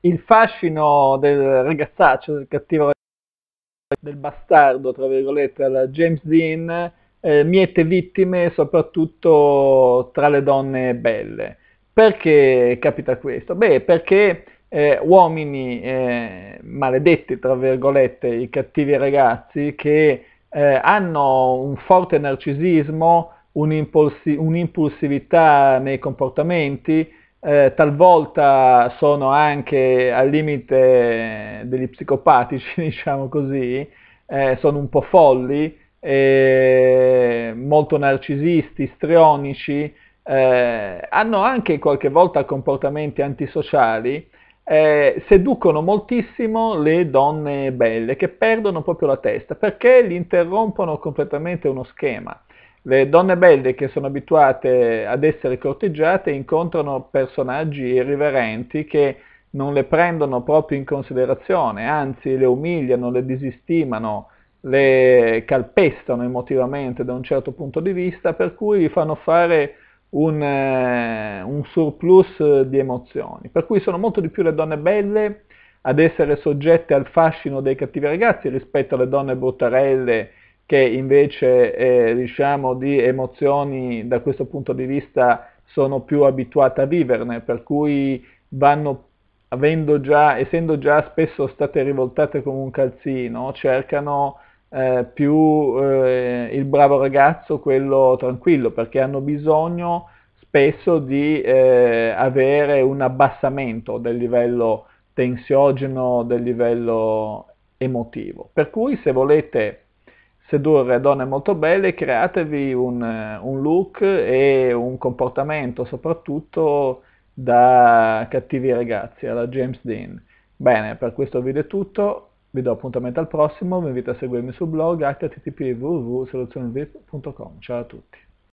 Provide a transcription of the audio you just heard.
il fascino del ragazzaccio, del cattivo ragazzaccio, del bastardo, tra virgolette, alla James Dean, eh, miete vittime soprattutto tra le donne belle. Perché capita questo? Beh, perché eh, uomini eh, maledetti, tra virgolette, i cattivi ragazzi, che eh, hanno un forte narcisismo, un'impulsi- un'impulsività nei comportamenti, eh, talvolta sono anche al limite degli psicopatici, diciamo così, eh, sono un po' folli, eh, molto narcisisti, istrionici, eh, hanno anche qualche volta comportamenti antisociali, eh, seducono moltissimo le donne belle che perdono proprio la testa perché gli interrompono completamente uno schema. Le donne belle che sono abituate ad essere corteggiate incontrano personaggi irriverenti che non le prendono proprio in considerazione, anzi le umiliano, le disistimano, le calpestano emotivamente da un certo punto di vista, per cui gli fanno fare un, eh, un, surplus di emozioni. Per cui sono molto di più le donne belle ad essere soggette al fascino dei cattivi ragazzi rispetto alle donne bruttarelle che invece eh, diciamo di emozioni da questo punto di vista sono più abituate a viverne, per cui vanno già, essendo già spesso state rivoltate come un calzino, cercano eh, più eh, il bravo ragazzo, quello tranquillo, perché hanno bisogno spesso di eh, avere un abbassamento del livello tensiogeno, del livello emotivo. Per cui se volete sedurre donne molto belle, createvi un, un look e un comportamento soprattutto da cattivi ragazzi, alla James Dean. Bene, per questo video è tutto, vi do appuntamento al prossimo, vi invito a seguirmi sul blog http www.soluzionevip.com. Ciao a tutti!